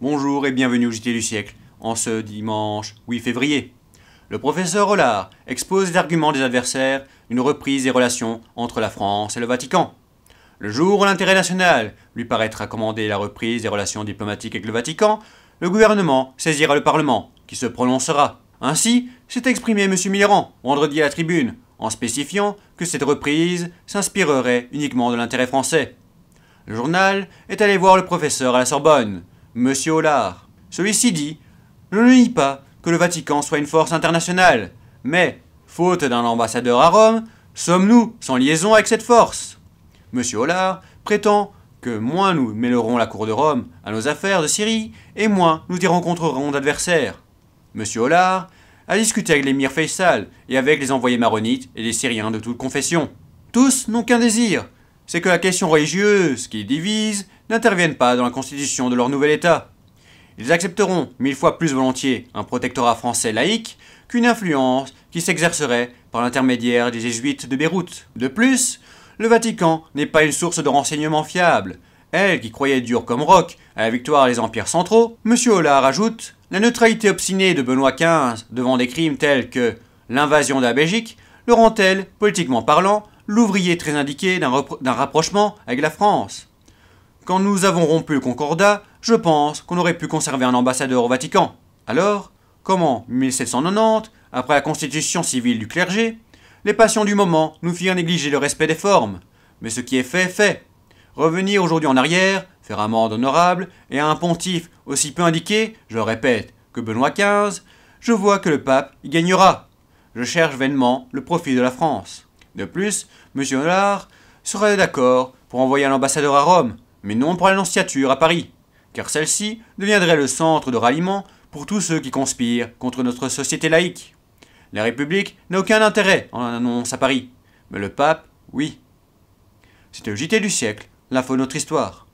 Bonjour et bienvenue au JT du siècle, en ce dimanche 8 février. Le professeur Hollard expose les arguments des adversaires d'une reprise des relations entre la France et le Vatican. Le jour où l'intérêt national lui paraîtra commander la reprise des relations diplomatiques avec le Vatican, le gouvernement saisira le Parlement, qui se prononcera. Ainsi s'est exprimé M. Millerand, vendredi à la tribune, en spécifiant que cette reprise s'inspirerait uniquement de l'intérêt français. Le journal est allé voir le professeur à la Sorbonne, M. Hollard. Celui-ci dit Je ne nie pas que le Vatican soit une force internationale. Mais, faute d'un ambassadeur à Rome, sommes-nous sans liaison avec cette force Monsieur Hollard prétend que moins nous mêlerons la Cour de Rome à nos affaires de Syrie, et moins nous y rencontrerons d'adversaires. Monsieur Hollard a discuté avec l'émir Faisal et avec les envoyés maronites et les Syriens de toute confession. Tous n'ont qu'un désir, c'est que la question religieuse qui divise n'intervienne pas dans la constitution de leur nouvel État. Ils accepteront mille fois plus volontiers un protectorat français laïque qu'une influence qui s'exercerait par l'intermédiaire des jésuites de Beyrouth. De plus, le Vatican n'est pas une source de renseignements fiable. Elle, qui croyait dur comme roc à la victoire des empires centraux, M. Hollard ajoute La neutralité obstinée de Benoît XV devant des crimes tels que l'invasion de la Belgique le rend-elle, politiquement parlant, l'ouvrier très indiqué d'un rapprochement avec la France Quand nous avons rompu le Concordat, je pense qu'on aurait pu conserver un ambassadeur au Vatican. Alors, comment, 1790, après la constitution civile du clergé, les passions du moment nous firent négliger le respect des formes. Mais ce qui est fait, fait. Revenir aujourd'hui en arrière, faire amende honorable, et à un pontife aussi peu indiqué, je répète, que Benoît XV, je vois que le pape y gagnera. Je cherche vainement le profit de la France. De plus, M. Hollard serait d'accord pour envoyer un ambassadeur à Rome, mais non pour la à Paris car celle-ci deviendrait le centre de ralliement pour tous ceux qui conspirent contre notre société laïque. La République n'a aucun intérêt en annonce à Paris, mais le pape, oui. C'était le JT du siècle, l'info de notre histoire.